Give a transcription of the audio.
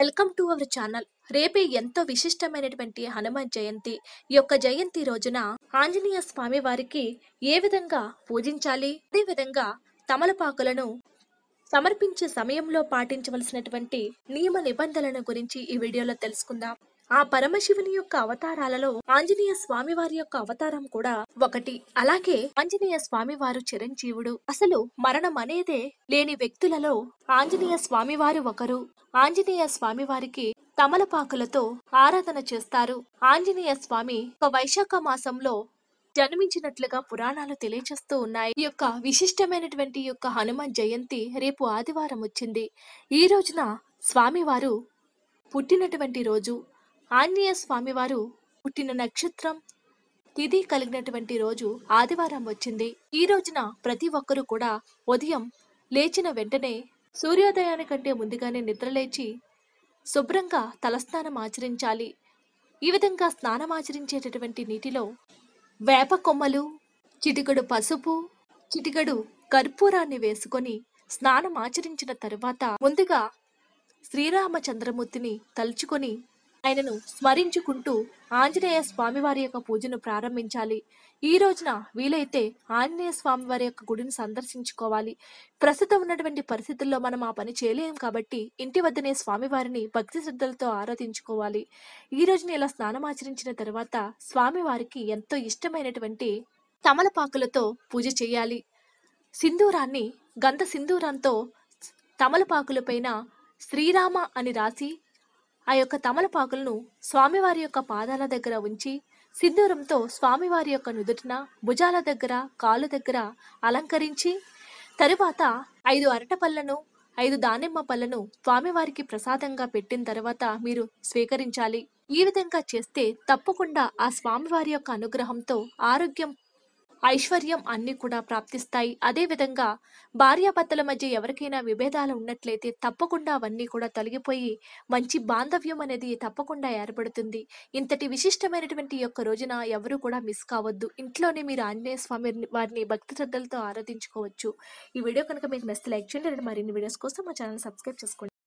welcome to our channel రేపే ఎంతో విశిష్టమైనటువంటి హనుమాన్ జయంతి ఈ యొక్క జయంతి రోజున ఆంజనేయ స్వామి వారికి ఏ విధంగా పూజించాలి అదేవిధంగా తమలపాకులను సమర్పించే సమయంలో పాటించవలసినటువంటి నియమ నిబంధనల గురించి ఈ వీడియోలో తెలుసుకుందాం ఆ పరమశివుని యొక్క అవతారాలలో ఆంజనేయ స్వామి వారి యొక్క అవతారం కూడా ఒకటి అలాగే ఆంజనేయ స్వామి వారు చిరంజీవుడు అసలు మరణం అనేదే లేని వ్యక్తులలో ఆంజనేయ స్వామివారు ఒకరు ఆంజనేయ స్వామి వారికి తమలపాకులతో ఆరాధన చేస్తారు ఆంజనేయ స్వామి ఒక వైశాఖ మాసంలో జన్మించినట్లుగా పురాణాలు తెలియజేస్తూ ఉన్నాయి ఈ యొక్క విశిష్టమైనటువంటి యొక్క హనుమాన్ జయంతి రేపు ఆదివారం వచ్చింది ఈ రోజున స్వామివారు పుట్టినటువంటి రోజు ఆంజనేయ స్వామివారు పుట్టిన నక్షత్రం తిథి కలిగినటువంటి రోజు ఆదివారం వచ్చింది ఈ రోజున ప్రతి ఒక్కరూ కూడా ఉదయం లేచిన వెంటనే సూర్యోదయానికంటే ముందుగానే నిద్రలేచి శుభ్రంగా తలస్నానం ఆచరించాలి ఈ విధంగా స్నానమాచరించేటటువంటి నీటిలో వేప కొమ్మలు చిటికడు పసుపు చిటికడు కర్పూరాన్ని వేసుకొని స్నానం ఆచరించిన తరువాత ముందుగా శ్రీరామచంద్రమూర్తిని తలుచుకొని ఆయనను స్మరించుకుంటూ ఆంజనేయ స్వామివారి యొక్క పూజను ప్రారంభించాలి ఈ రోజున వీలైతే ఆంజనేయ స్వామి వారి యొక్క గుడిని సందర్శించుకోవాలి ప్రస్తుతం ఉన్నటువంటి పరిస్థితుల్లో మనం ఆ పని చేయలేం కాబట్టి ఇంటి వద్దనే స్వామివారిని భక్తి శ్రద్ధలతో ఆరాధించుకోవాలి ఈ రోజున ఇలా స్నానం ఆచరించిన తర్వాత స్వామివారికి ఎంతో ఇష్టమైనటువంటి తమలపాకులతో పూజ చేయాలి సింధూరాన్ని గంధ సింధూరంతో పైన శ్రీరామ అని రాసి ఆ యొక్క తమలపాకులను స్వామివారి యొక్క పాదాల దగ్గర ఉంచి సిద్ధూరంతో స్వామివారి యొక్క నుదుటిన భుజాల దగ్గర కాలు దగ్గర అలంకరించి తరువాత ఐదు పళ్ళను ఐదు దానిమ్మ పళ్ళను స్వామివారికి ప్రసాదంగా పెట్టిన తర్వాత మీరు స్వీకరించాలి ఈ విధంగా చేస్తే తప్పకుండా ఆ స్వామివారి యొక్క అనుగ్రహంతో ఆరోగ్యం ఐశ్వర్యం అన్ని కూడా ప్రాప్తిస్తాయి అదేవిధంగా భార్యాభర్తల మధ్య ఎవరికైనా విభేదాలు ఉన్నట్లయితే తప్పకుండా అవన్నీ కూడా తొలగిపోయి మంచి బాంధవ్యం అనేది తప్పకుండా ఏర్పడుతుంది ఇంతటి విశిష్టమైనటువంటి యొక్క రోజున ఎవరు కూడా మిస్ కావద్దు ఇంట్లోనే మీరు ఆంజనేయ స్వామి వారిని భక్తి శ్రద్ధలతో ఆరాధించుకోవచ్చు ఈ వీడియో కనుక మీకు నచ్చితే లైక్ చేయండి మరిన్ని వీడియోస్ కోసం మా ఛానల్ సబ్స్క్రైబ్ చేసుకోండి